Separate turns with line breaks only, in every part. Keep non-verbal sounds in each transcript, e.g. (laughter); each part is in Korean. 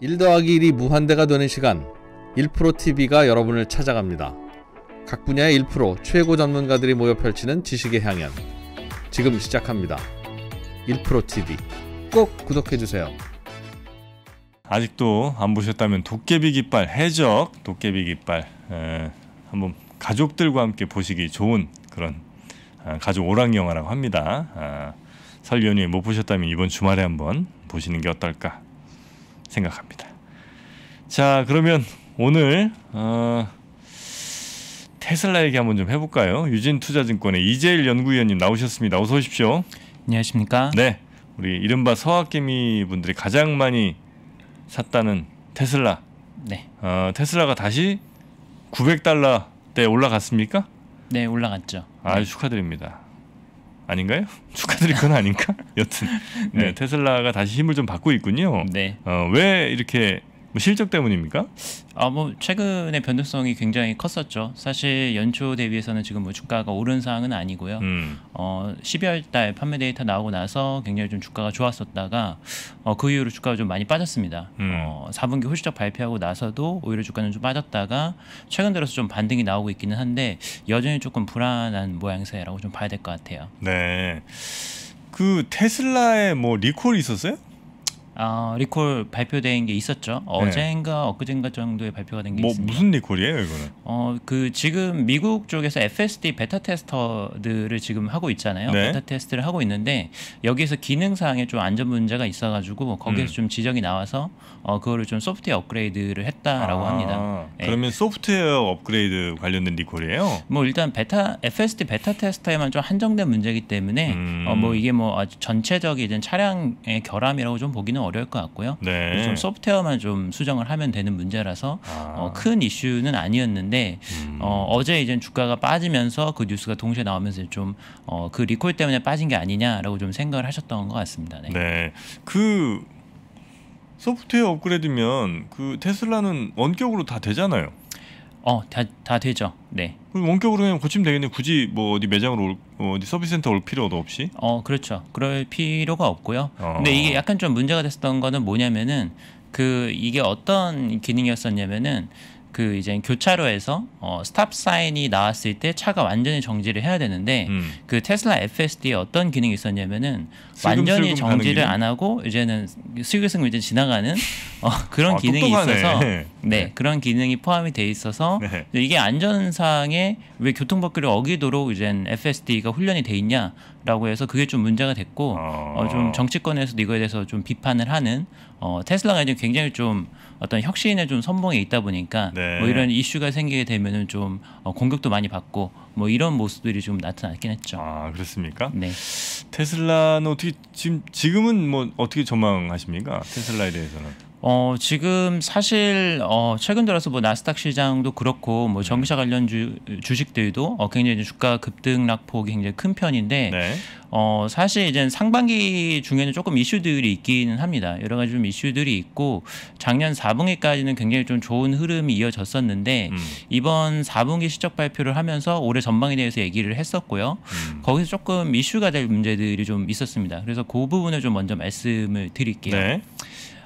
1 더하기 1이 무한대가 되는 시간 1프로TV가 여러분을 찾아갑니다. 각 분야의 1프로 최고 전문가들이 모여 펼치는 지식의 향연 지금 시작합니다. 1프로TV 꼭 구독해주세요. 아직도 안 보셨다면 도깨비 깃발 해적 도깨비 깃발 에, 한번 가족들과 함께 보시기 좋은 그런 아, 가족 오락 영화라고 합니다. 아, 설 연휴에 못 보셨다면 이번 주말에 한번 보시는 게 어떨까 생각합니다. 자, 그러면 오늘 어, 테슬라 얘기 한번 좀 해볼까요? 유진투자증권의 이재일 연구위원님 나오셨습니다. 어서 오십시오. 안녕하십니까? 네, 우리 이른바 서학개미 분들이 가장 많이 샀다는 테슬라. 네. 어, 테슬라가 다시 900달러 대 올라갔습니까? 네, 올라갔죠. 아, 네. 축하드립니다. 아닌가요? (laughs) 축하드릴 건 아닌가? 여튼 네, 네. 테슬라가 다시 힘을 좀 받고 있군요. 네. 어, 왜 이렇게 뭐 실적 때문입니까?
아 뭐 최근에 변동성이 굉장히 컸었죠. 사실 연초 대비해서는 지금 뭐 주가가 오른 상황은 아니고요. 음. 어 12월달 판매 데이터 나오고 나서 굉장히 좀 주가가 좋았었다가 어, 그 이후로 주가가 좀 많이 빠졌습니다. 음. 어 4분기 호실적 발표하고 나서도 오히려 주가는 좀 빠졌다가 최근 들어서 좀 반등이 나오고 있기는 한데 여전히 조금 불안한 모양새라고 좀 봐야 될 것 같아요. 네. 그 테슬라에 뭐 리콜이 있었어요? 어, 리콜 발표된 게 있었죠. 네. 어젠가 네. 엊그젠가 정도에 발표가 된게 뭐, 있습니다. 무슨
리콜이에요, 이거는?
어, 그 지금 미국 쪽에서 FSD 베타 테스터들을 지금 하고 있잖아요. 네. 베타 테스트를 하고 있는데 여기에서 기능 상에좀 안전 문제가 있어 가지고 거기에서 음. 좀 지적이 나와서 어, 그거를 좀 소프트웨어 업그레이드를 했다라고 아, 합니다. 예. 그러면 예. 소프트웨어
업그레이드
관련된 리콜이에요? 뭐 일단 베타 FSD 베타 테스터에만 좀 한정된 문제이기 때문에 음. 어, 뭐 음. 이게 뭐 아주 전체적인 차량의 결함이라고 좀 보기는 어려울 것 같고요. 네. 좀 소프트웨어만 좀 수정을 하면 되는 문제라서 아. 어, 큰 이슈는 아니었는데 음. 어, 제 이제 주가가 빠지면서 그 뉴스가 동시에 나오면서 좀그 어, 그 리콜 때문에 빠진 게 아니냐라고 좀 생각을 하셨던 것 같습니다. 네.
네. 그 소프트웨어 업그레이드면 그 테슬라는 원격으로 다 되잖아요. 어, 다, 다 되죠.
네. 그럼 원격으로 그냥 고치면 되겠네. 굳이 뭐 어디 매장으로 올, 뭐 어디 서비스 센터 올 필요도 없이. 어, 그렇죠. 그럴 필요가 없고요. 어. 근데 이게 약간 좀 문제가 됐었던 거는 뭐냐면은 그 이게 어떤 기능이었었냐면은 그 이제 교차로에서 어, 스탑 사인이 나왔을 때 차가 완전히 정지를 해야 되는데 음. 그 테슬라 FSD에 어떤 기능이 있었냐면은 완전히 정지를 안 하고 이제는 슬금슬금 이제 지나가는 어, 그런 아, 기능이 똑똑하네. 있어서 네, 네, 그런 기능이 포함이 돼 있어서 네. 이게 안전상에 왜 교통법규를 어기도록 이젠 FSD가 훈련이 돼 있냐라고 해서 그게 좀 문제가 됐고 아... 어, 좀 정치권에서도 이거에 대해서 좀 비판을 하는 어, 테슬라가 이제 굉장히 좀 어떤 혁신의 좀 선봉에 있다 보니까 네. 뭐 이런 이슈가 생기게 되면은 좀 어, 공격도 많이 받고 뭐 이런 모습들이 좀 나타났긴 했죠. 아 그렇습니까? 네. 테슬라는 어떻게 지금 지금은 뭐 어떻게 전망하십니까? 테슬라에 대해서는? 어, 지금 사실 어, 최근 들어서 뭐 나스닥 시장도 그렇고 뭐 네. 전기차 관련 주, 주식들도 어, 굉장히 주가 급등 낙폭이 굉장히 큰 편인데 네. 어, 사실 이제 상반기 중에는 조금 이슈들이 있기는 합니다. 여러 가지 좀 이슈들이 있고 작년 4분기까지는 굉장히 좀 좋은 흐름이 이어졌었는데 음. 이번 4분기 시적 발표를 하면서 올해 전망에 대해서 얘기를 했었고요. 음. 거기서 조금 이슈가 될 문제들이 좀 있었습니다. 그래서 그 부분을 좀 먼저 말씀을 드릴게요. 네.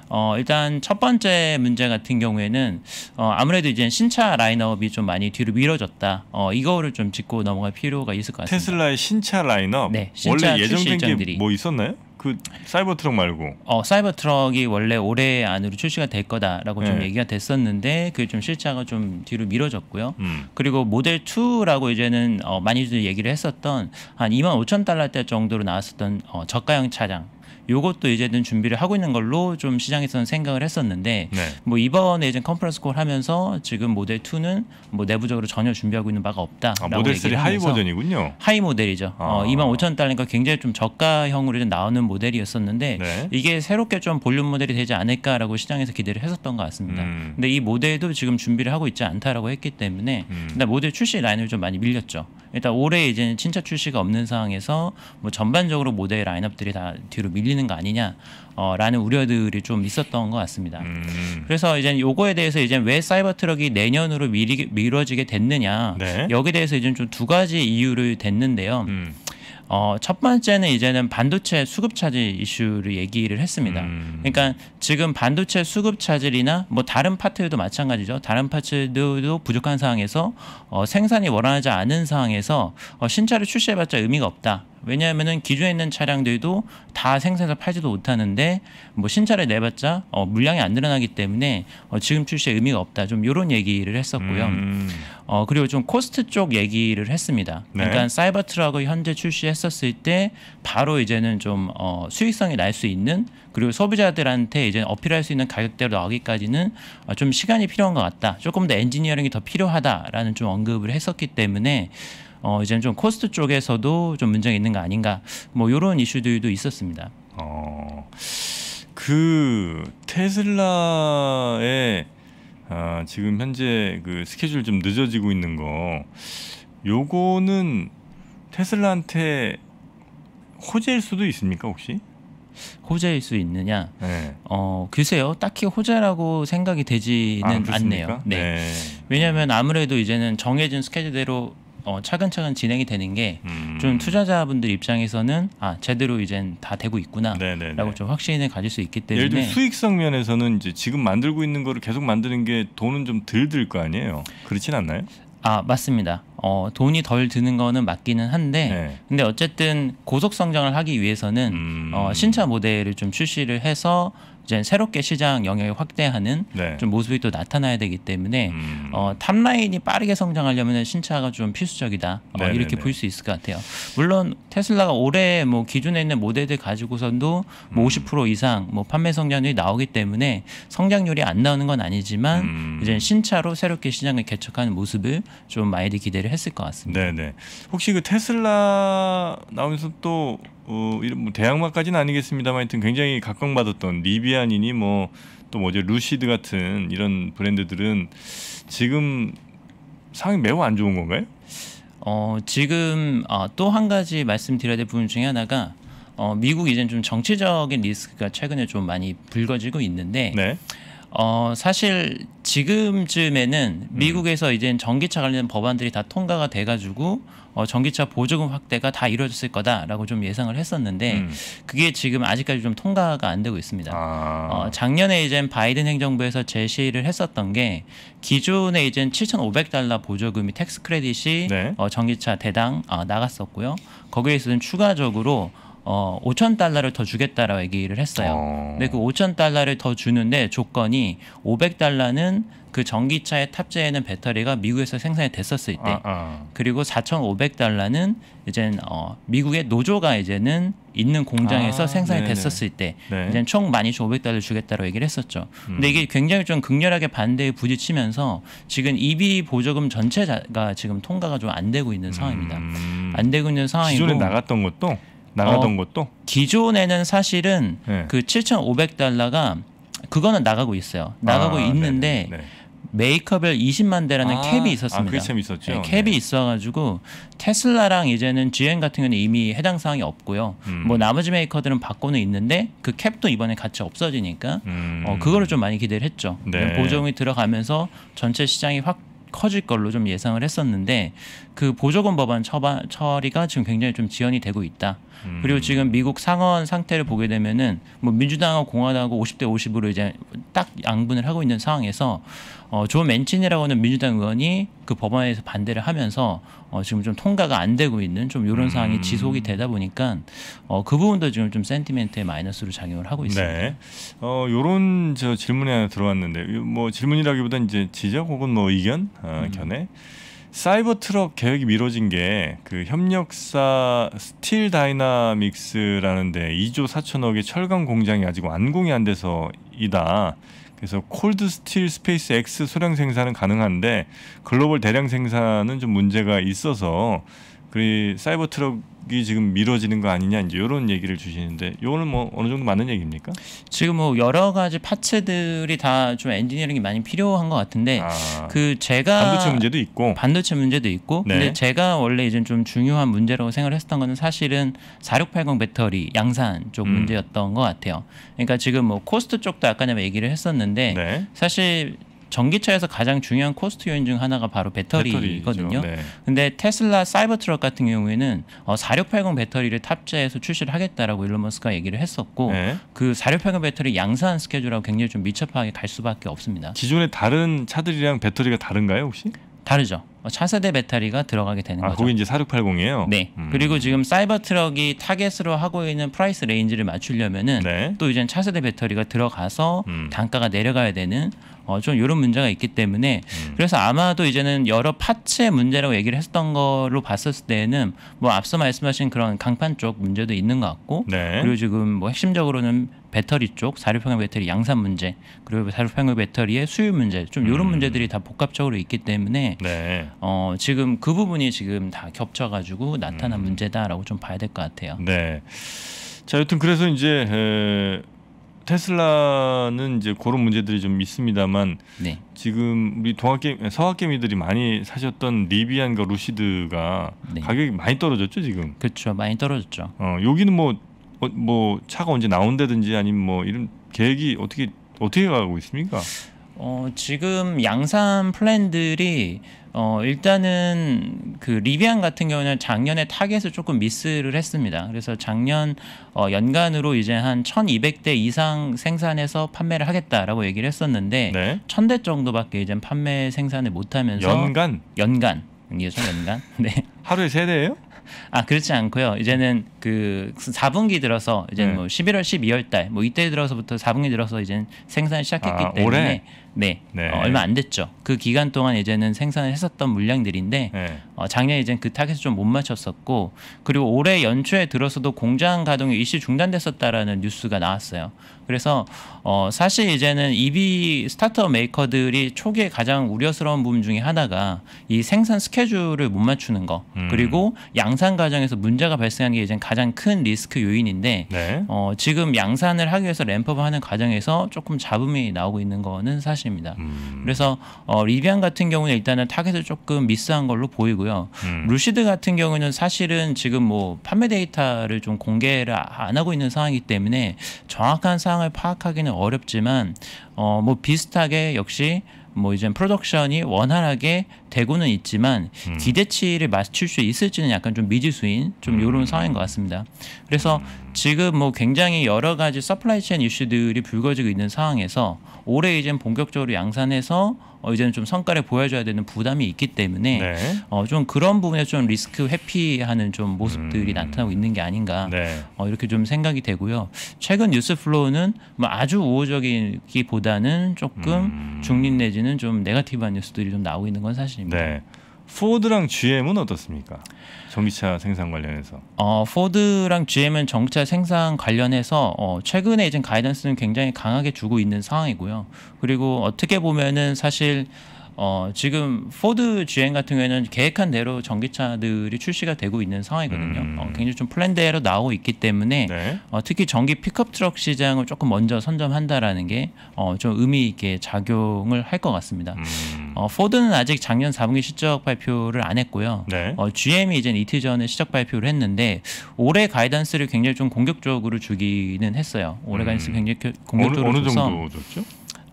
어, 일단 첫 번째 문제 같은 경우에는 어, 아무래도 이제 신차 라인업이 좀 많이 뒤로 미뤄졌다. 어, 이거를 좀 짚고 넘어갈 필요가 있을 것 같습니다. 테슬라의 신차 라인업 네, 신차 원래 예정된 게
뭐 있었나요? 그 사이버 트럭 말고
어 사이버 트럭이 원래 올해 안으로 출시가 될 거다라고 네. 좀 얘기가 됐었는데 그게 좀 실차가 좀 뒤로 미뤄졌고요. 음. 그리고 모델 2라고 이제는 어, 많이들 얘기를 했었던 한 2만 5천 달러대 정도로 나왔었던 어, 저가형 차량 요것도 이제는 준비를 하고 있는 걸로 좀 시장에서는 생각을 했었는데 네. 뭐 이번에 이제 컨퍼런스 콜 하면서 지금 모델 2는 뭐 내부적으로 전혀 준비하고 있는 바가 없다. 아, 모델 3 하이 버전이군요. 하이 모델이죠. 아. 어, 2만 5천 달러니까 굉장히 좀 저가형으로 좀 나오는 모델이었었는데 네. 이게 새롭게 좀 볼륨 모델이 되지 않을까라고 시장에서 기대를 했었던 것 같습니다. 음. 근데 이 모델도 지금 준비를 하고 있지 않다라고 했기 때문에 음. 일단 모델 출시 라인을 좀 많이 밀렸죠. 일단 올해 이제는 친차 출시가 없는 상황에서 뭐 전반적으로 모델 라인업들이 다 뒤로 밀리는 거 아니냐 어, 라는 우려들이 좀 있었던 것 같습니다. 음. 그래서 이제 요거에 대해서 이제 왜 사이버 트럭이 내년으로 미리, 미뤄지게 됐느냐 네. 여기에 대해서 이제 좀 두 가지 이유를 댔는데요. 음. 어, 첫 번째는 이제는 반도체 수급 차질 이슈를 얘기를 했습니다. 음. 그러니까 지금 반도체 수급 차질이나 뭐 다른 파트도 에 마찬가지죠. 다른 파트들도 부족한 상황에서 어, 생산이 원활하지 않은 상황에서 어, 신차를 출시해봤자 의미가 없다. 왜냐하면은 기존에 있는 차량들도 다 생산해서 팔지도 못하는데 뭐 신차를 내봤자 어, 물량이 안 늘어나기 때문에 어, 지금 출시에 의미가 없다. 좀 이런 얘기를 했었고요. 음. 어, 그리고 좀 코스트 쪽 얘기를 했습니다. 네. 그러니까 사이버 트럭을 현재 출시했었을 때 바로 이제는 좀 어, 수익성이 날 수 있는 그리고 소비자들한테 이제 어필할 수 있는 가격대로 나오기까지는 어, 좀 시간이 필요한 것 같다. 조금 더 엔지니어링이 더 필요하다라는 좀 언급을 했었기 때문에 어, 이제는 좀 코스트 쪽에서도 좀 문제가 있는 거 아닌가 뭐 이런 이슈들도 있었습니다. 어, 그 테슬라의
아, 지금 현재 그 스케줄 좀 늦어지고 있는 거 요거는 테슬라한테 호재일 수도
있습니까 혹시? 호재일 수 있느냐? 네. 어 글쎄요, 딱히 호재라고 생각이 되지는 아, 않네요. 네. 네. 왜냐하면 아무래도 이제는 정해진 스케줄대로 어, 차근차근 진행이 되는 게좀 음. 투자자분들 입장에서는 아 제대로 이젠 다 되고 있구나라고 좀 확신을 가질 수 있기 때문에 예를 들면
수익성 면에서는 이제 지금
만들고 있는 거를 계속 만드는 게 돈은 좀 덜 들 거 아니에요? 그렇진 않나요? 아 맞습니다. 어, 돈이 덜 드는 거는 맞기는 한데 네. 근데 어쨌든 고속 성장을 하기 위해서는 음. 어, 신차 모델을 좀 출시를 해서 이제 새롭게 시장 영역을 확대하는 네. 좀 모습이 또 나타나야 되기 때문에 음. 어, 탑라인이 빠르게 성장하려면 신차가 좀 필수적이다 어, 네, 이렇게 네, 네. 볼수 있을 것 같아요. 물론 테슬라가 올해 뭐 기존에 있는 모델들 가지고선도 뭐50% 음. 이상 뭐 판매 성장률이 나오기 때문에 성장률이 안 나오는 건 아니지만 음. 이제 신차로 새롭게 시장을 개척하는 모습을 좀 많이들 기대를 했을 것 같습니다. 네네.
혹시 그 테슬라 나오면서 또 어, 이런 뭐 대항마까지는 아니겠습니다만 하여튼 굉장히 각광받았던 리비안이니 뭐 또 뭐죠 루시드 같은 이런 브랜드들은 지금 상황이 매우 안 좋은 건가요?
어, 지금 어, 아, 또 한 가지 말씀드려야 될 부분 중에 하나가 어, 미국 이젠 좀 정치적인 리스크가 최근에 좀 많이 불거지고 있는데 네. 어, 사실 지금쯤에는 음. 미국에서 이제 전기차 관련 법안들이 다 통과가 돼가지고 어, 전기차 보조금 확대가 다 이루어졌을 거다라고 좀 예상을 했었는데 음. 그게 지금 아직까지 좀 통과가 안 되고 있습니다. 아. 어, 작년에 이제 바이든 행정부에서 제시를 했었던 게 기존에 이제 7,500달러 보조금이 텍스 크레딧이 네. 어, 전기차 대당 어, 나갔었고요. 거기에 서는 추가적으로 어, 5천 달러를 더 주겠다라고 얘기를 했어요. 어. 근데 그 5천 달러를 더 주는데 조건이 500 달러는 그 전기차에 탑재되는 배터리가 미국에서 생산이 됐었을 때, 아, 아. 그리고 4,500 달러는 이제 어, 미국의 노조가 이제는 있는 공장에서 아, 생산이 네네. 됐었을 때, 네. 이제 총 12,500달러 주겠다고 라 얘기를 했었죠. 음. 근데 이게 굉장히 좀 극렬하게 반대에 부딪히면서 지금 EV 보조금 전체가 지금 통과가 좀 안 되고 있는 상황입니다. 음. 안 되고 있는 상황이고 기존에 나갔던 것도 나가던 어, 것도 기존에는 사실은 네. 그 7,500달러가 그거는 나가고 있어요. 나가고 아, 있는데 네 메이크업을 20만 대라는 아, 캡이 아, 있었습니다. 아, 그게 있었죠. 네, 캡이 네. 있어가지고 테슬라랑 이제는 GM 같은 경우는 이미 해당 사항이 없고요. 음. 뭐 나머지 메이커들은 바고는 있는데 그 캡도 이번에 같이 없어지니까 어, 음. 어, 그거를 좀 많이 기대를 했죠. 네. 보조금이 들어가면서 전체 시장이 확 커질 걸로 좀 예상을 했었는데 그 보조금 법안 처바, 처리가 지금 굉장히 좀 지연이 되고 있다. 음. 그리고 지금 미국 상원 상태를 보게 되면은 뭐 민주당하고 공화당하고 50대 50으로 이제 딱 양분을 하고 있는 상황에서 어조 맨친이라고 하는 민주당 의원이 그 법안에서 반대를 하면서 어 지금 좀 통과가 안 되고 있는 좀 이런 상황이 음. 지속이 되다 보니까 어그 부분도 지금 좀 센티멘트의 마이너스로 작용을 하고 있습니다. 네. 어 요런 저 질문이 하나
들어왔는데 뭐 질문이라기보다 는 이제 지적 혹은 뭐 의견 어, 음. 견해 사이버 트럭 계획이 미뤄진 게 그 협력사 스틸 다이나믹스라는데 2조 4천억의 철강 공장이 아직 완공이 안 돼서이다. 그래서 콜드 스틸 스페이스 X 소량 생산은 가능한데 글로벌 대량 생산은 좀 문제가 있어서 그리 사이버 트럭이 지금 미뤄지는 거 아니냐 이제 이런 얘기를
주시는데 요거는 뭐 어느 정도 맞는 얘기입니까? 지금 뭐 여러 가지 파츠들이 다 좀 엔지니어링이 많이 필요한 것 같은데 아, 그 제가 반도체 문제도 있고 반도체 문제도 있고 네. 근데 제가 원래 이제 좀 중요한 문제라고 생각을 했었던 거는 사실은 4680 배터리 양산 쪽 음. 문제였던 것 같아요. 그러니까 지금 뭐 코스트 쪽도 아까 전에 얘기를 했었는데 네. 사실 전기차에서 가장 중요한 코스트 요인 중 하나가 바로 배터리거든요. 네. 근데 테슬라 사이버트럭 같은 경우에는 어, 4680 배터리를 탑재해서 출시를 하겠다라고 일론 머스크가 얘기를 했었고 네. 그4680 배터리 양산 스케줄하고 굉장히 좀처파하게갈 수밖에 없습니다. 기존의 다른 차들이랑 배터리가 다른가요 혹시? 다르죠. 어, 차세대 배터리가 들어가게 되는 아, 거죠. 거기 이제 4680이에요. 네. 음. 그리고 지금 사이버 트럭이 타겟으로 하고 있는 프라이스 레인지를 맞추려면은 네. 또 이제 차세대 배터리가 들어가서 음. 단가가 내려가야 되는 어, 좀 이런 문제가 있기 때문에 음. 그래서 아마도 이제는 여러 파츠의 문제라고 얘기를 했던 거로 봤었을 때는 뭐 앞서 말씀하신 그런 강판 쪽 문제도 있는 것 같고 네. 그리고 지금 뭐 핵심적으로는 배터리 쪽 사료평형 배터리 양산 문제 그리고 사료평형 배터리의 수율 문제 좀 이런 음. 문제들이 다 복합적으로 있기 때문에 네. 어, 지금 그 부분이 지금 다 겹쳐가지고 나타난 음. 문제다라고 좀 봐야 될 것 같아요. 네.
자, 여튼 그래서 이제 에... 테슬라는 이제 그런 문제들이 좀 있습니다만 네. 지금 우리 동학개 서학개미들이 많이 사셨던 리비안과 루시드가 네. 가격이 많이 떨어졌죠 지금. 그렇죠, 많이 떨어졌죠. 어 여기는 뭐뭐
어, 뭐 차가 언제 나온다든지 아니면 뭐 이런 계획이 어떻게 어떻게 가고 있습니까? 어 지금 양산 플랜들이 어, 일단은 그 리비안 같은 경우는 작년에 타겟을 조금 미스를 했습니다. 그래서 작년 어, 연간으로 이제 한 1200대 이상 생산해서 판매를 하겠다라고 얘기를 했었는데 네. 1000대 정도밖에 이제 판매 생산을 못 하면서 연간 연간 연간. (laughs) 네. 하루에 세 대예요? 아 그렇지 않고요. 이제는 그 4분기 들어서 이제 네. 뭐 11월 12월 달 뭐 이때 들어서부터 4분기 들어서 이제 생산을 시작했기 아, 때문에 올해? 네, 네. 어, 얼마 안 됐죠. 그 기간 동안 이제는 생산을 했었던 물량들인데 네. 어, 작년에 이제 그 타겟을 좀 못 맞췄었고 그리고 올해 연초에 들어서도 공장 가동이 일시 중단됐었다라는 뉴스가 나왔어요. 그래서 어, 사실 이제는 EV 스타트업 메이커들이 초기에 가장 우려스러운 부분 중에 하나가 이 생산 스케줄을 못 맞추는 거 음. 그리고 양산 과정에서 문제가 발생하는 게 이제 가장 큰 리스크 요인인데 네. 어, 지금 양산을 하기 위해서 램프업하는 과정에서 조금 잡음이 나오고 있는 거는 사실. 사실입니다. 음. 그래서 어, 리비안 같은 경우는 일단은 타겟을 조금 미스한 걸로 보이고요. 음. 루시드 같은 경우는 사실은 지금 뭐 판매 데이터를 좀 공개를 아, 안 하고 있는 상황이기 때문에 정확한 상황을 파악하기는 어렵지만 어, 뭐 비슷하게 역시 뭐 이제 프로덕션이 원활하게 되고는 있지만 음. 기대치를 맞출 수 있을지는 약간 좀 미지수인 좀 이런 음. 상황인 것 같습니다. 그래서 음. 지금 뭐 굉장히 여러 가지 서플라이 체인 이슈들이 불거지고 있는 상황에서 올해 이제 본격적으로 양산해서 어, 이제는 좀 성과를 보여줘야 되는 부담이 있기 때문에 네. 어, 좀 그런 부분에 좀 리스크 회피하는 좀 모습들이 음. 나타나고 있는 게 아닌가 네. 어, 이렇게 좀 생각이 되고요. 최근 뉴스플로우는 뭐 아주 우호적이기보다는 조금 음. 중립 내지는 좀네거티브한 뉴스들이 좀 나오고 있는 건 사실입니다. 네. 포드랑 GM은 어떻습니까? 전기차 생산 관련해서. 어, 포드랑 GM은 전기차 생산 관련해서 어, 최근에 이제 가이던스는 굉장히 강하게 주고 있는 상황이고요. 그리고 어떻게 보면은 사실 어, 지금 포드 GM 같은 경우에는 계획한 대로 전기차들이 출시가 되고 있는 상황이거든요. 음. 어, 굉장히 좀 플랜대로 나오고 있기 때문에 네. 어, 특히 전기 픽업 트럭 시장을 조금 먼저 선점한다라는 게좀 어, 의미 있게 작용을 할 것 같습니다. 음. 어, 포드는 아직 작년 4분기 실적 발표를 안 했고요. 네. 어, GM이 이제 이틀 전에 실적 발표를 했는데 올해 가이던스를 굉장히 좀 공격적으로 주기는 했어요. 올해 가이던스 음. 굉장히 공격적으로 어느, 어느 정도 줬죠?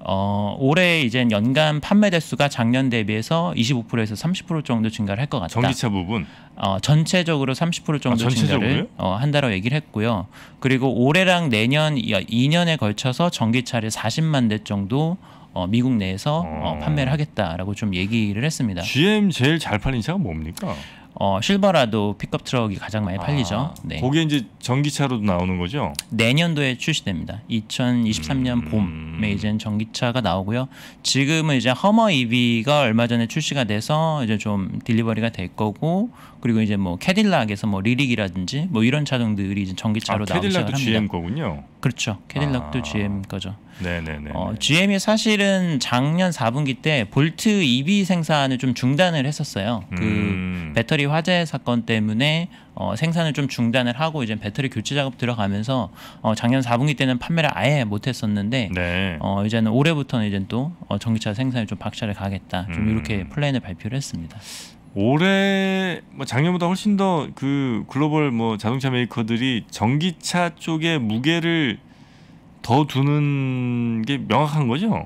어, 올해 이제 연간 판매 대수가 작년 대비해서 25%에서 30% 정도 증가를 할 것 같다. 전기차 부분. 어, 전체적으로 30% 정도 아, 증가를 어, 한다라고 얘기를 했고요. 그리고 올해랑 내년 2년에 걸쳐서 전기차를 40만 대 정도 어, 미국 내에서 어, 어. 판매를 하겠다라고 좀 얘기를 했습니다. GM 제일 잘 팔린 차가 뭡니까? 어, 실버라도 픽업 트럭이 가장 많이 아, 팔리죠. 아, 네. 그게 이제 전기차로도 나오는 거죠? 내년도에 출시됩니다. 2023년 음... 봄에 이제 전기차가 나오고요. 지금은 이제 허머 EV가 얼마 전에 출시가 돼서 이제 좀 딜리버리가 될 거고 그리고 이제 뭐 캐딜락에서 뭐 리릭이라든지 뭐 이런 차종들이 이제 전기차로 아, 나오기 시 캐딜락도 GM 거군요. 그렇죠. 캐딜락도 아... GM 거죠. 네네네. 어, GM이 사실은 작년 4분기 때 볼트 EV 생산을 좀 중단을 했었어요. 그 음... 배터리 화재 사건 때문에 어, 생산을 좀 중단을 하고 이제 배터리 교체 작업 들어가면서 어, 작년 4분기 때는 판매를 아예 못했었는데 네. 어, 이제는 올해부터는 이제 또 어, 전기차 생산을좀 박차를 가겠다 좀 음. 이렇게 플랜을 발표를 했습니다.
올해 뭐 작년보다 훨씬 더 그 글로벌 뭐 자동차 메이커들이 전기차
쪽에 무게를 더 두는 게 명확한 거죠?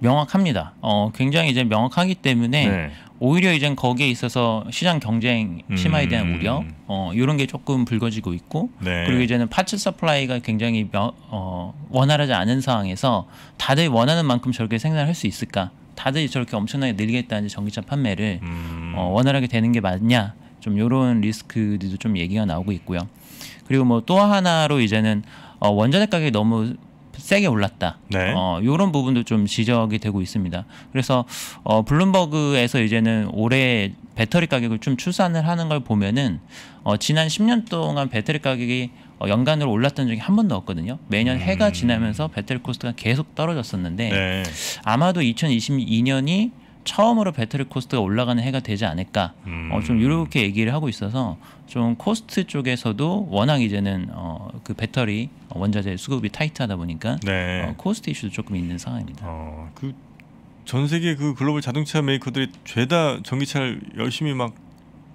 명확합니다. 어, 굉장히 이제 명확하기 때문에 네. 오히려 이젠 거기에 있어서 시장 경쟁 심화에 대한 음. 우려 어 이런 게 조금 불거지고 있고 네. 그리고 이제는 파츠 서플라이가 굉장히 며, 어 원활하지 않은 상황에서 다들 원하는 만큼 저렇게 생산할 수 있을까 다들 저렇게 엄청나게 늘리겠다는 전기차 판매를 음. 어 원활하게 되는 게 맞냐 좀 이런 리스크들도 좀 얘기가 나오고 있고요 그리고 뭐 또 하나로 이제는 어 원자재 가격이 너무 세게 올랐다. 네. 어, 이런 부분도 좀 지적이 되고 있습니다. 그래서 어, 블룸버그에서 이제는 올해 배터리 가격을 좀 추산을 하는 걸 보면은 어, 지난 10년 동안 배터리 가격이 어, 연간으로 올랐던 적이 한 번도 없거든요. 매년 음. 해가 지나면서 배터리 코스트가 계속 떨어졌었는데 네. 아마도 2022년이 처음으로 배터리 코스트가 올라가는 해가 되지 않을까 음. 어, 좀 이렇게 얘기를 하고 있어서 좀 코스트 쪽에서도 워낙 이제는 어, 그 배터리 어, 원자재 수급이 타이트하다 보니까 네. 어, 코스트 이슈도 조금 있는 상황입니다. 어, 그
전 세계 그 글로벌 자동차 메이커들이 죄다 전기차를 열심히 막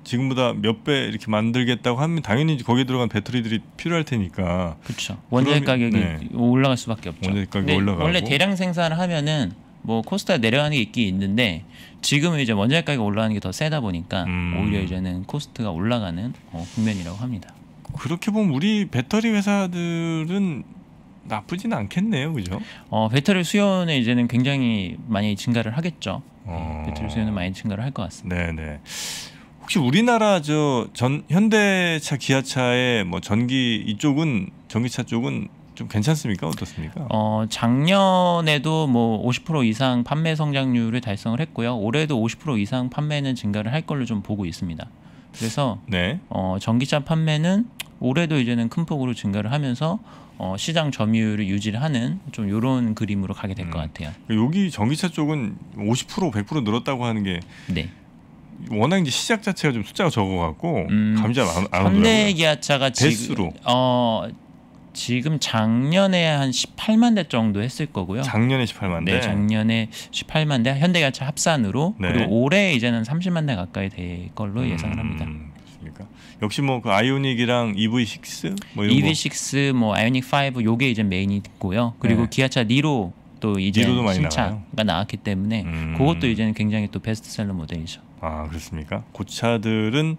지금보다 몇 배 이렇게 만들겠다고 하면 당연히 거기에 들어간 배터리들이 필요할 테니까.
그렇죠. 원자재 가격이 네. 올라갈 수밖에 없죠. 원자재 가격이 올라가고 원래 대량 생산을 하면은 뭐 코스닥 내려가는 게 있긴 있는데 지금은 이제 원자재 가격 올라가는 게 더 세다 보니까 음. 오히려 이제는 코스트가 올라가는 어, 국면이라고 합니다. 그렇게 보면 우리 배터리 회사들은 나쁘진 않겠네요, 그죠? 어, 배터리 수요는 이제는 굉장히 많이 증가를 하겠죠. 어... 네, 배터리 수요는 많이 증가를 할 것 같습니다. 네네. 네. 혹시
우리나라 저전 현대차, 기아차의 뭐 전기 이쪽은
전기차 쪽은 좀 괜찮습니까? 어떻습니까? 어, 작년에도 뭐 50% 이상 판매 성장률을 달성을 했고요. 올해도 50% 이상 판매는 증가를 할 걸로 좀 보고 있습니다. 그래서 네. 어, 전기차 판매는 올해도 이제는 큰 폭으로 증가를 하면서 어, 시장 점유율을 유지를 하는 좀 이런 그림으로 가게 될것 음. 같아요. 그러니까 여기 전기차 쪽은 50% 100% 늘었다고 하는 게 네. 워낙 이제 시작 자체가
좀 숫자가 적어갖고 음, 감이 안 오더라고요. 3대 기아차가 지금
어 지금 작년에 한 18만 대 정도 했을 거고요. 작년에 18만 대. 네, 작년에 18만 대 현대가차 합산으로 네. 그리고 올해 이제는 30만 대 가까이 될 걸로 음, 예상을 합니다. 그러니까 역시 뭐 그 아이오닉이랑 EV6 뭐 이런 EV6 뭐 아이오닉 5 요게 이제 메인이 있고요. 그리고 네. 기아차 니로 또 이제 신차가 나왔기 때문에 음. 그것도 이제는 굉장히 또 베스트셀러 모델이죠. 아 그렇습니까? 고차들은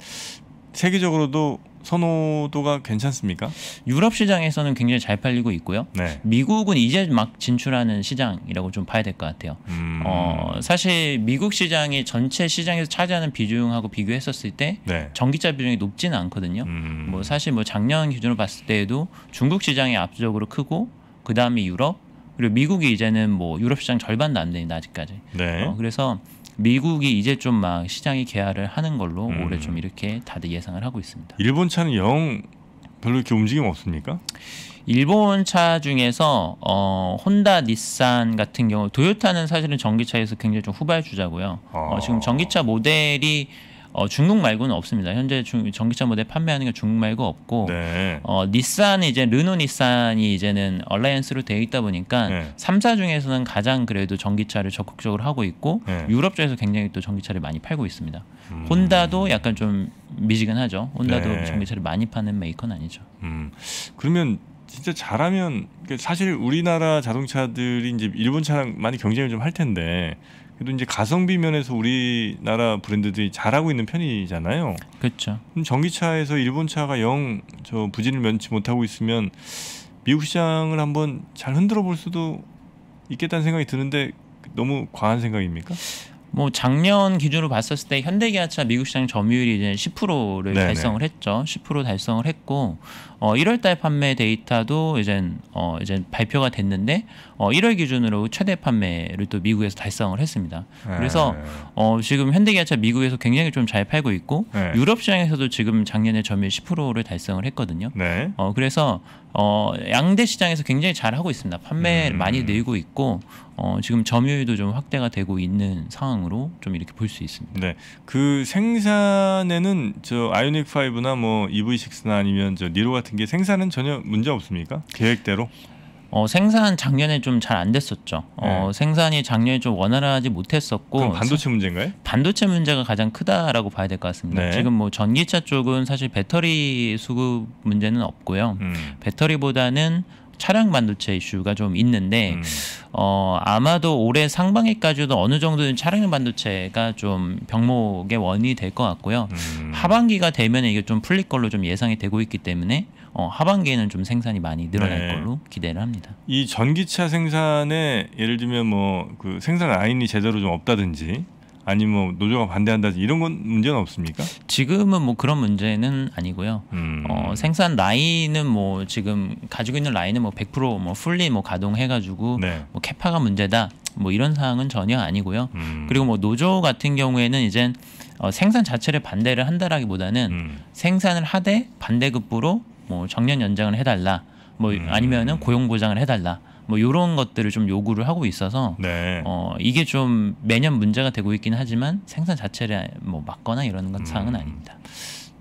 세계적으로도 선호도가 괜찮습니까? 유럽 시장에서는 굉장히 잘 팔리고 있고요. 네. 미국은 이제 막 진출하는 시장이라고 좀 봐야 될 것 같아요. 음... 어, 사실 미국 시장이 전체 시장에서 차지하는 비중하고 비교했었을 때 네. 전기차 비중이 높지는 않거든요. 음... 뭐 사실 뭐 작년 기준으로 봤을 때에도 중국 시장이 압도적으로 크고 그 다음에 유럽 그리고 미국이 이제는 뭐 유럽 시장 절반도 안되니 아직까지. 네. 어, 그래서 미국이 이제 좀 막 시장이 개화를 하는 걸로 음. 올해 좀 이렇게 다들 예상을 하고 있습니다. 일본 차는 영 별로 이렇게 움직임 없습니까? 일본 차 중에서 어, 혼다, 닛산 같은 경우 도요타는 사실은 전기차에서 굉장히 좀 후발 주자고요. 어, 지금 아. 전기차 모델이 어, 중국 말고는 없습니다. 현재 중, 전기차 모델 판매하는 게 중국 말고 없고 네. 어, 닛산이 이제 르노 닛산이 이제는 얼라이언스로 되어 있다 보니까 네. 3사 중에서는 가장 그래도 전기차를 적극적으로 하고 있고 네. 유럽 쪽에서 굉장히 또 전기차를 많이 팔고 있습니다. 음. 혼다도 약간 좀 미지근하죠. 혼다도 네. 전기차를 많이 파는 메이커는 아니죠. 음. 그러면
진짜 잘하면 사실 우리나라 자동차들이 이제 일본 차랑 많이 경쟁을 좀 할 텐데 그래도 이제 가성비 면에서 우리나라 브랜드들이 잘하고 있는 편이잖아요. 그렇죠. 그럼 전기차에서 일본 차가 영 저 부진을 면치 못하고 있으면 미국 시장을 한번 잘 흔들어 볼 수도 있겠다는 생각이 드는데
너무 과한 생각입니까? 뭐 작년 기준으로 봤었을 때 현대기아차 미국 시장 점유율이 이제 10%를 네네. 달성을 했죠. 10% 달성을 했고 어 1월 달 판매 데이터도 이제 어 이제 발표가 됐는데 어 1월 기준으로 최대 판매를 또 미국에서 달성을 했습니다. 네. 그래서 어 지금 현대기아차 미국에서 굉장히 좀 잘 팔고 있고 네. 유럽 시장에서도 지금 작년에 점유율 10%를 달성을 했거든요. 네. 어 그래서 어, 양대 시장에서 굉장히 잘 하고 있습니다. 판매 음. 많이 늘고 있고 어, 지금 점유율도 좀 확대가 되고 있는 상황으로 좀 이렇게 볼 수 있습니다. 네, 그 생산에는
저 아이오닉 5나 뭐 EV6나 아니면 저 니로 같은 게 생산은 전혀 문제 없습니까?
계획대로? 어, 생산 작년에 좀 잘 안 됐었죠. 어, 네. 생산이 작년에 좀 원활하지 못했었고 반도체 문제인가요? 반도체 문제가 가장 크다라고 봐야 될 것 같습니다. 네. 지금 뭐 전기차 쪽은 사실 배터리 수급 문제는 없고요. 음. 배터리보다는 차량 반도체 이슈가 좀 있는데 음. 어, 아마도 올해 상반기까지도 어느 정도는 차량 반도체가 좀 병목의 원인이 될 것 같고요. 음. 하반기가 되면 이게 좀 풀릴 걸로 좀 예상이 되고 있기 때문에 어, 하반기에는 좀 생산이 많이 늘어날 네. 걸로 기대를 합니다.
이 전기차 생산에 예를 들면 뭐 그 생산 라인이 제대로 좀 없다든지 아니면 뭐 노조가 반대한다든지 이런 건 문제는 없습니까?
지금은 뭐 그런 문제는 아니고요. 음. 어, 생산 라인은 뭐 지금 가지고 있는 라인은 뭐 100%뭐 풀리 뭐 가동해가지고 네. 뭐 캐파가 문제다 뭐 이런 사항은 전혀 아니고요. 음. 그리고 뭐 노조 같은 경우에는 이젠 어, 생산 자체를 반대를 한다라기보다는 음. 생산을 하되 반대급부로 뭐 정년 연장을 해달라 뭐 음. 아니면은 고용 보장을 해달라 뭐요런 것들을 좀 요구를 하고 있어서 네. 어 이게 좀 매년 문제가 되고 있긴 하지만 생산 자체를 뭐 막거나 이러는건상은 음. 아닙니다.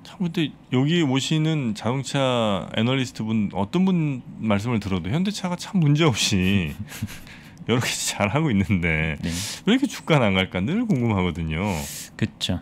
참 근데 여기 오시는 자동차 애널리스트 분 어떤 분 말씀을 들어도 현대차가 참 문제 없이 (laughs) 여러 가지 잘 하고 있는데 네. 왜 이렇게 주가는 안 갈까 늘 궁금하거든요. 그렇죠.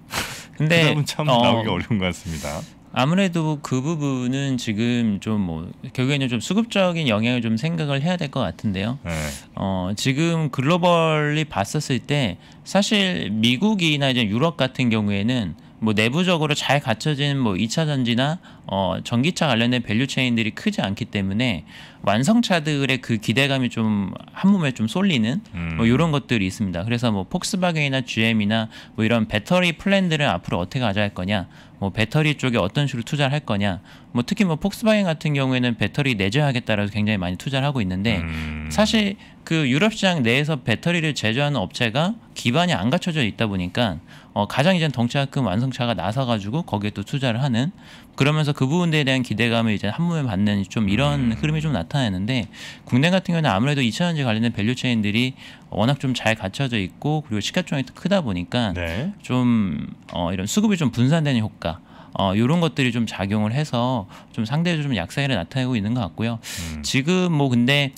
(laughs) 근데 그 참 어, 나오기 어려운 것 같습니다. 아무래도 그 부분은 지금 좀뭐 결국에는 좀 수급적인 영향을 좀 생각을 해야 될 것 같은데요. 네. 어, 지금 글로벌리 봤었을 때 사실 미국이나 이제 유럽 같은 경우에는 뭐 내부적으로 잘 갖춰진 뭐 2차 전지나 어 전기차 관련된 밸류 체인들이 크지 않기 때문에 완성차들의 그 기대감이 좀 한 몸에 좀 쏠리는 뭐 이런 음. 것들이 있습니다. 그래서 뭐 폭스바겐이나 GM이나 뭐 이런 배터리 플랜들을 앞으로 어떻게 가져갈 거냐 뭐 배터리 쪽에 어떤 식으로 투자를 할 거냐. 뭐 특히 뭐 폭스바겐 같은 경우에는 배터리 내재하겠다라고 굉장히 많이 투자를 하고 있는데 음. 사실 그 유럽 시장 내에서 배터리를 제조하는 업체가 기반이 안 갖춰져 있다 보니까 어, 가장 이제 덩치가큰 완성차가 나서가지고 거기에 또 투자를 하는 그러면서 그 부분에 대한 기대감을 이제 한몸에 받는 좀 이런 음. 흐름이 좀 나타나는데 국내 같은 경우는 아무래도 2차전지 관련된 밸류체인들이 워낙 좀 잘 갖춰져 있고 그리고 시가총액이 크다 보니까 네. 좀 어, 이런 수급이 좀 분산되는 효과 어, 요런 것들이 좀 작용을 해서 좀 상대적으로 좀 약세를 나타내고 있는 것 같고요. 음. 지금 뭐 근데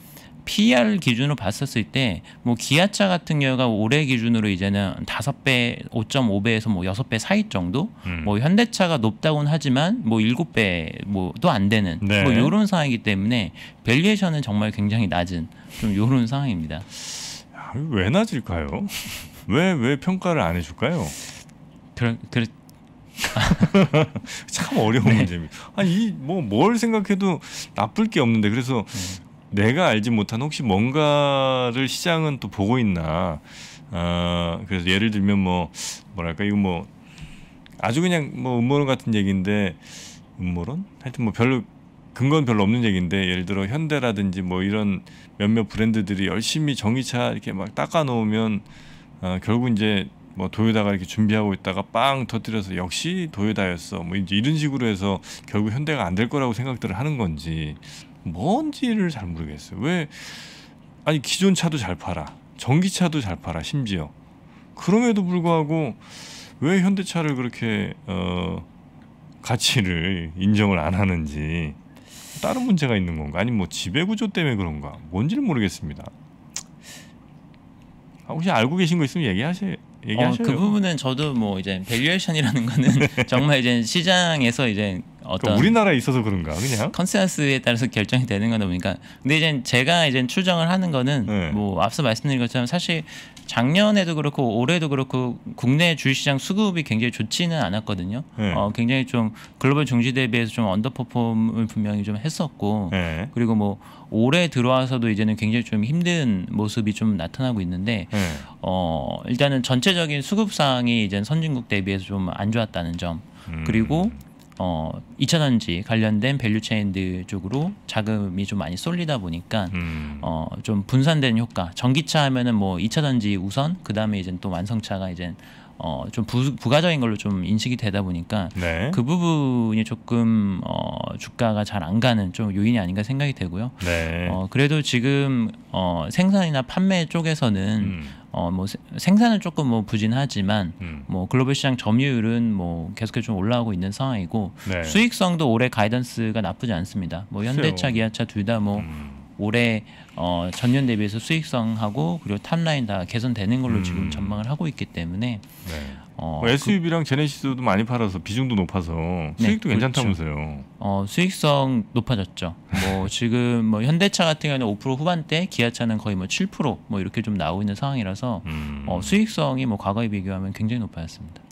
PR 기준으로 봤었을 때 뭐 기아차 같은 경우가 올해 기준으로 이제는 다섯 배 5.5배에서 뭐 여섯 배 사이 정도 음. 뭐 현대차가 높다곤 하지만 뭐 일곱 배뭐또 안 되는 네. 뭐 요런 상황이기 때문에 밸리에이션은 정말 굉장히 낮은 좀 요런 상황입니다. 야, 아, 왜 낮을까요? 왜 왜 평가를 안 해줄까요? 그런 그참
(laughs) 어려운 네. 문제입니다. 아니 이뭐뭘 생각해도 나쁠 게 없는데 그래서 네. 내가 알지 못한 혹시 뭔가를 시장은 또 보고 있나. 어, 그래서 예를 들면 뭐 뭐랄까 이거 뭐 아주 그냥 뭐 음모론 같은 얘기인데 음모론? 하여튼 뭐 별로 근거는 별로 없는 얘기인데 예를 들어 현대라든지 뭐 이런 몇몇 브랜드들이 열심히 전기차 이렇게 막 닦아 놓으면 어, 결국 이제 뭐 도요다가 이렇게 준비하고 있다가 빵 터뜨려서 역시 도요다였어 뭐 이제 이런 식으로 해서 결국 현대가 안 될 거라고 생각들을 하는 건지 뭔지를 잘 모르겠어요. 왜 아니 기존 차도 잘 팔아, 전기차도 잘 팔아 심지어 그럼에도 불구하고 왜 현대차를 그렇게 어, 가치를 인정을 안 하는지 다른 문제가 있는 건가? 아니면 뭐 지배구조 때문에 그런가? 뭔지를 모르겠습니다.
아, 혹시 알고 계신 거 있으면 얘기하세요. 얘기하셔요. 어, 그 부분은 저도 뭐 이제 밸류에이션이라는 거는 (laughs) 정말 이제 시장에서 이제 어떤 우리나라에 있어서 그런가 그냥 컨센서스에 따라서 결정이 되는 거다 보니까 근데 이제 제가 이제 추정을 하는 거는 네. 뭐 앞서 말씀드린 것처럼 사실 작년에도 그렇고 올해도 그렇고 국내 주식시장 수급이 굉장히 좋지는 않았거든요. 네. 어, 굉장히 좀 글로벌 중시대 비해서 좀 언더퍼폼을 분명히 좀 했었고 네. 그리고 뭐 올해 들어와서도 이제는 굉장히 좀 힘든 모습이 좀 나타나고 있는데 네. 어, 일단은 전체적인 수급 상황이 이제 선진국 대비해서 좀 안 좋았다는 점. 음. 그리고 어, 2차 단지 관련된 밸류체인드 쪽으로 자금이 좀 많이 쏠리다 보니까 음. 어, 좀분산된 효과. 전기차 하면은 뭐 2차 단지 우선 그다음에 이제 또 완성차가 이제 어, 좀 부, 부가적인 걸로 좀 인식이 되다 보니까 네. 그 부분이 조금 어, 주가가 잘 안 가는 좀 요인이 아닌가 생각이 되고요. 네. 어, 그래도 지금 어, 생산이나 판매 쪽에서는 음. 어뭐 생산은 조금 뭐 부진하지만 음. 뭐 글로벌 시장 점유율은 뭐 계속해서 좀 올라오고 있는 상황이고 네. 수익성도 올해 가이던스가 나쁘지 않습니다. 뭐 현대차, 기아차 둘 다뭐 음. 올해 어, 전년 대비해서 수익성하고 그리고 탑라인 다 개선되는 걸로 음. 지금 전망을 하고 있기 때문에 네. 어, SUV랑
뭐 그, 제네시스도 많이
팔아서 비중도 높아서 네, 수익도 네, 괜찮다면서요. 그렇죠. 어, 수익성 높아졌죠. 뭐 (laughs) 지금 뭐 현대차 같은 경우는 5% 후반대, 기아차는 거의 뭐 7%뭐 이렇게 좀 나오고 있는 상황이라서 어, 음. 어, 수익성이 뭐 과거에 비교하면 굉장히 높아졌습니다.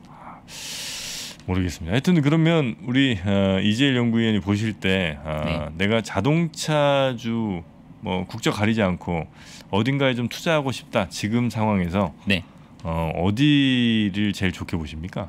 모르겠습니다. 하여튼 그러면 우리 어, 이재일 연구위원이 보실 때 어, 네. 내가 자동차주 뭐 국적 가리지 않고 어딘가에 좀 투자하고 싶다 지금
상황에서 네. 어, 어디를 제일 좋게 보십니까?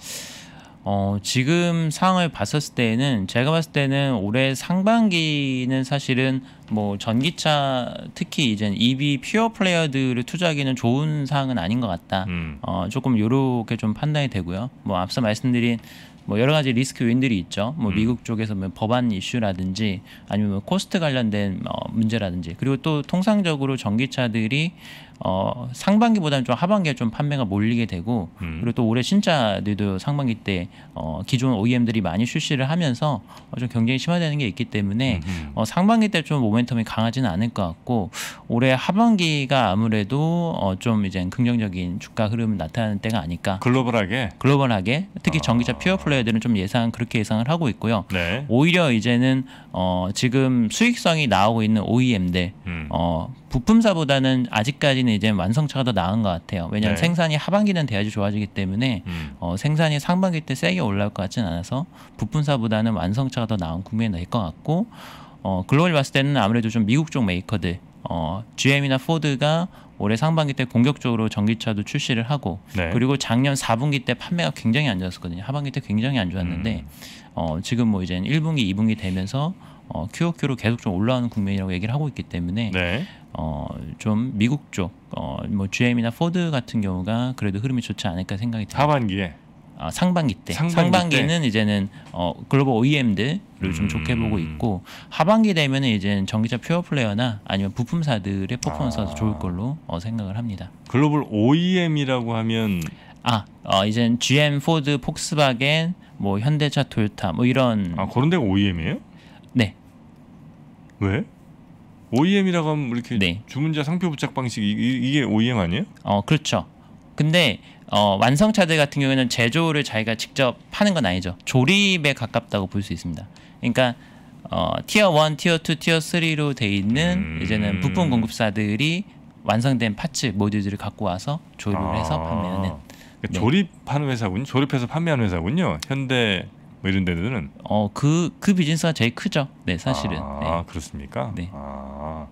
어, 지금 상황을 봤었을 때는 제가 봤을 때는 올해 상반기는 사실은 뭐 전기차 특히 이제 EV 퓨어 플레이어들을 투자하기는 좋은 상황은 아닌 것 같다. 음. 어, 조금 요렇게 좀 판단이 되고요. 뭐 앞서 말씀드린 뭐 여러 가지 리스크 요인들이 있죠. 뭐 음. 미국 쪽에서 뭐 법안 이슈라든지 아니면 뭐 코스트 관련된 어, 문제라든지 그리고 또 통상적으로 전기차들이 어, 상반기보다는 좀 하반기에 좀 판매가 몰리게 되고 음. 그리고 또 올해 신차들도 상반기 때 어, 기존 OEM들이 많이 출시를 하면서 어, 좀 경쟁이 심화되는 게 있기 때문에 음 어, 상반기 때 좀 모멘텀이 강하지는 않을 것 같고 올해 하반기가 아무래도 어, 좀 이제 긍정적인 주가 흐름 나타나는 때가 아닐까. 글로벌하게. 글로벌하게 특히 아. 전기차 아. 퓨어 플레이 애들은 좀 예상 그렇게 예상을 하고 있고요. 네. 오히려 이제는 어, 지금 수익성이 나오고 있는 OEM들 음. 어, 부품사보다는 아직까지는 이제 완성차가 더 나은 것 같아요. 왜냐하면 네. 생산이 하반기는 돼야지 좋아지기 때문에 음. 어, 생산이 상반기 때 세게 올라올 것 같지는 않아서 부품사보다는 완성차가 더 나은 국면나될것 같고 어, 글로벌 봤을 때는 아무래도 좀 미국 쪽 메이커들 어, GM이나 포드가 올해 상반기 때 공격적으로 전기차도 출시를 하고 네. 그리고 작년 4분기 때 판매가 굉장히 안 좋았었거든요. 하반기 때 굉장히 안 좋았는데 음. 어, 지금 뭐 이제 1분기, 2분기 되면서 어, QOQ로 계속 좀 올라오는 국면이라고 얘기를 하고 있기 때문에 네. 어, 좀 미국 쪽, 어, 뭐 GM이나 포드 같은 경우가 그래도 흐름이 좋지 않을까 생각이 듭니다. 하반기에 어, 상반기 때 상반기 는 이제는 어, 글로벌 OEM들을 음. 좀 좋게 음. 보고 있고 하반기 되면은 이제는 전기차 퓨어 플레이어나 아니면 부품사들의 퍼포먼스가 아. 좋을 걸로 어, 생각을 합니다. 글로벌 OEM이라고 하면 아 어, 이젠 GM, 포드, 폭스바겐, 뭐 현대차, 토요타 뭐 이런 아 그런 데가 OEM이에요? 네. 왜? OEM이라고 하면 뭐 이렇게 네. 주문자 상표 부착 방식 이, 이, 이게 OEM 아니에요? 어 그렇죠. 근데 어, 완성차들 같은 경우에는 제조를 자기가 직접 파는 건 아니죠. 조립에 가깝다고 볼 수 있습니다. 그러니까 어, 티어 1, 티어 2, 티어 3로 돼 있는 음... 이제는 부품 공급사들이 완성된 파츠 모듈들을 갖고 와서 조립을 아... 해서 판매하는 그러니까 네. 조립하는 회사군, 조립해서 판매하는 회사군요. 현대 뭐 이런
데들은 어그그 그
비즈니스가 제일 크죠. 네 사실은. 아 네.
그렇습니까? 네. 아...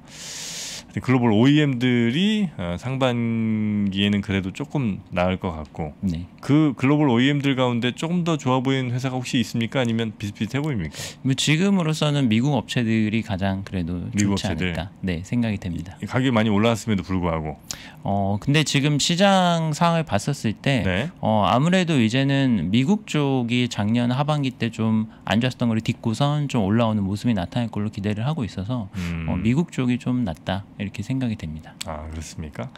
글로벌 OEM들이 어, 상반기에는 그래도 조금 나을 것 같고 네. 그 글로벌 OEM들 가운데 조금 더 좋아 보이는 회사가 혹시 있습니까? 아니면 비슷비슷해 보입니까?
뭐 지금으로서는 미국 업체들이 가장 그래도 미국 좋지 업체들. 않을까 네, 생각이 됩니다. 가격이 많이 올라왔음에도 불구하고 어 근데 지금 시장 상황을 봤었을 때 네. 어, 아무래도 이제는 미국 쪽이 작년 하반기 때 좀 안 좋았던 걸 딛고선 좀 올라오는 모습이 나타날 걸로 기대를 하고 있어서 어, 음. 어, 미국 쪽이 좀 낫다 이렇게 생각이 됩니다. 아 그렇습니까?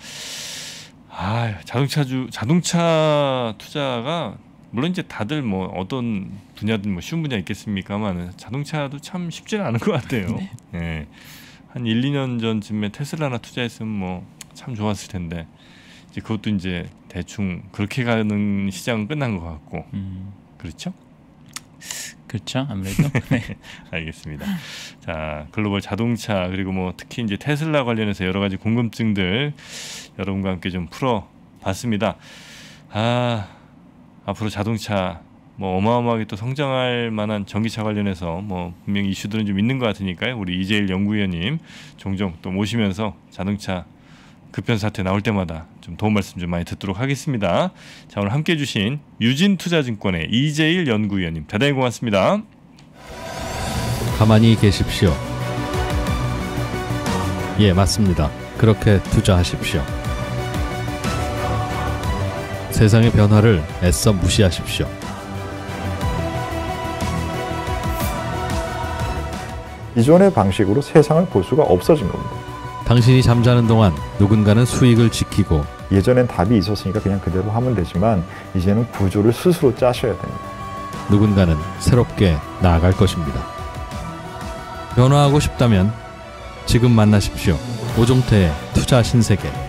아 자동차주 자동차 투자가 물론 이제 다들 뭐 어떤 분야든 뭐 쉬운 분야 있겠습니까만은 자동차도 참 쉽지는 않은 것 같아요. (laughs) 네. 예. 한 1, 2년 전쯤에 테슬라나 투자했으면 뭐 참 좋았을 텐데 이제 그것도 이제 대충 그렇게 가는 시장은 끝난 것 같고 음. 그렇죠?
그렇죠. 아무래도. (laughs) 네.
알겠습니다. 자, 글로벌 자동차 그리고 뭐 특히 이제 테슬라 관련해서 여러 가지 궁금증들 여러분과 함께 좀 풀어 봤습니다. 아, 앞으로 자동차 뭐 어마어마하게 또 성장할 만한 전기차 관련해서 뭐 분명 이슈들은 좀 있는 것 같으니까요. 우리 이재일 연구위원님 종종 또 모시면서 자동차 급변 사태 나올 때마다 좀 도움 말씀 좀 많이 듣도록 하겠습니다. 자 오늘 함께해 주신 유진투자증권의 이재일 연구위원님 대단히 고맙습니다. 가만히 계십시오. 예 맞습니다. 그렇게 투자하십시오. 세상의 변화를 애써 무시하십시오. 기존의 방식으로 세상을 볼 수가 없어진 겁니다. 당신이 잠자는 동안 누군가는 수익을 지키고 예전엔 답이 있었으니까 그냥 그대로 하면 되지만 이제는 구조를 스스로 짜셔야 됩니다. 누군가는 새롭게 나아갈 것입니다. 변화하고 싶다면 지금 만나십시오. 오종태의 투자 신세계.